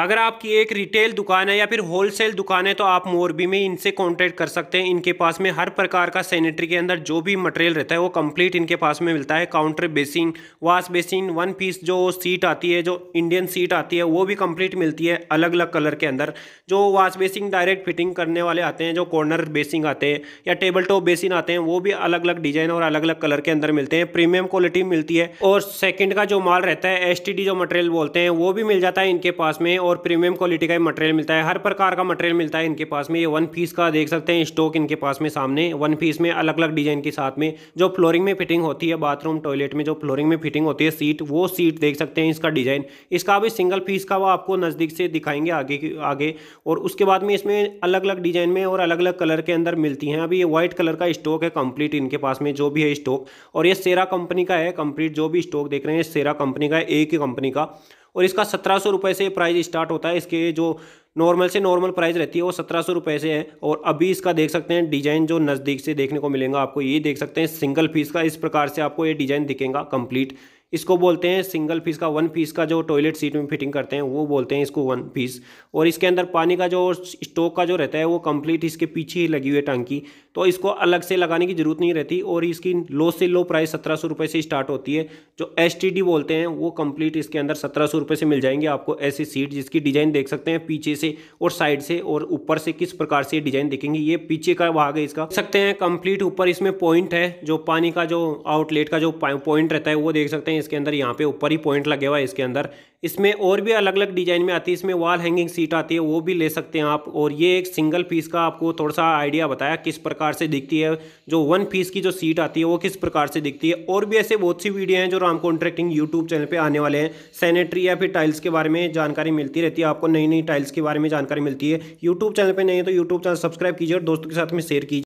अगर आपकी एक रिटेल दुकान है या फिर होलसेल दुकान है तो आप मोरबी में इनसे कांटेक्ट कर सकते हैं इनके पास में हर प्रकार का सैनिटरी के अंदर जो भी मटेरियल रहता है वो कंप्लीट इनके पास में मिलता है counter basin wash basin one piece जो सीट आती है जो इंडियन सीट आती है वो भी कंप्लीट मिलती है अलग अलग कलर के अंदर जो वाश बेसिन डायरेक्ट फिटिंग करने वाले आते हैं जो कॉर्नर बेसिंग आते हैं या टेबल टॉप बेसिन आते हैं वो भी अलग अलग डिजाइन और अलग अलग कलर के अंदर मिलते हैं प्रीमियम क्वालिटी मिलती है और सेकेंड का जो माल रहता है एस जो मटेरियल बोलते हैं वो भी मिल जाता है इनके पास में और प्रीमियम क्वालिटी का मटेरियल मिलता है हर प्रकार का मटेरियल मिलता है इनके पास में ये वन पीस का देख सकते हैं स्टॉक इनके पास में सामने वन पीस में अलग अलग डिजाइन के साथ में जो फ्लोरिंग में फिटिंग होती है बाथरूम टॉयलेट में जो फ्लोरिंग में फिटिंग होती है सीट वो सीट देख सकते हैं इसका डिजाइन इसका भी सिंगल पीस का वो आपको नज़दीक से दिखाएंगे आगे की आगे और उसके बाद में इसमें अलग अलग डिजाइन में और अलग अलग कलर के अंदर मिलती हैं अभी ये व्हाइट कलर का स्टॉक है कंप्लीट इनके पास में जो भी है स्टॉक और ये सेरा कंपनी का है कंप्लीट जो भी स्टॉक देख रहे हैं सेरा कंपनी का है एक ही कंपनी का और इसका सत्रह सौ रुपये से प्राइस स्टार्ट होता है इसके जो नॉर्मल से नॉर्मल प्राइस रहती है वो सत्रह सौ रुपये से है और अभी इसका देख सकते हैं डिजाइन जो नज़दीक से देखने को मिलेगा आपको ये देख सकते हैं सिंगल पीस का इस प्रकार से आपको ये डिजाइन दिखेगा कंप्लीट इसको बोलते हैं सिंगल पीस का वन पीस का जो टॉयलेट सीट में फिटिंग करते हैं वो बोलते हैं इसको वन पीस और इसके अंदर पानी का जो स्टोक का जो रहता है वो कंप्लीट इसके पीछे ही लगी हुई है टंकी तो इसको अलग से लगाने की ज़रूरत नहीं रहती और इसकी लो से लो प्राइस सत्रह सौ रुपये से स्टार्ट होती है जो एस बोलते हैं वो कम्प्लीट इसके अंदर सत्रह सौ रुपये से मिल जाएंगे आपको ऐसी सीट जिसकी डिज़ाइन देख सकते हैं पीछे से और साइड से और ऊपर से किस प्रकार से डिजाइन देखेंगे ये पीछे का भाग है इसका सकते हैं कंप्लीट ऊपर इसमें पॉइंट है जो पानी का जो आउटलेट का जो पॉइंट रहता है वो देख सकते हैं इसके अंदर यहाँ पे ऊपर ही पॉइंट लगे हुआ है इसके अंदर इसमें और भी अलग अलग डिजाइन में आती है इसमें वॉल हैंगिंग सीट आती है वो भी ले सकते हैं आप और ये एक सिंगल पीस का आपको थोड़ा सा आइडिया बताया किस प्रकार से दिखती है जो वन पीस की जो सीट आती है वो किस प्रकार से दिखती है और भी ऐसे बहुत सी वीडियो हैं जो राम कॉन्ट्रैक्टिंग यूट्यूब चैनल पर आने वाले हैं सैनिटरी या फिर टाइल्स के बारे में जानकारी मिलती रहती है आपको नई नई टाइल्स के बारे बारे में जानकारी मिलती है यूट्यूब चैनल पर नहीं है तो यूट्यूब चैनल सब्सक्राइब कीजिए और दोस्तों के साथ में शेयर कीजिए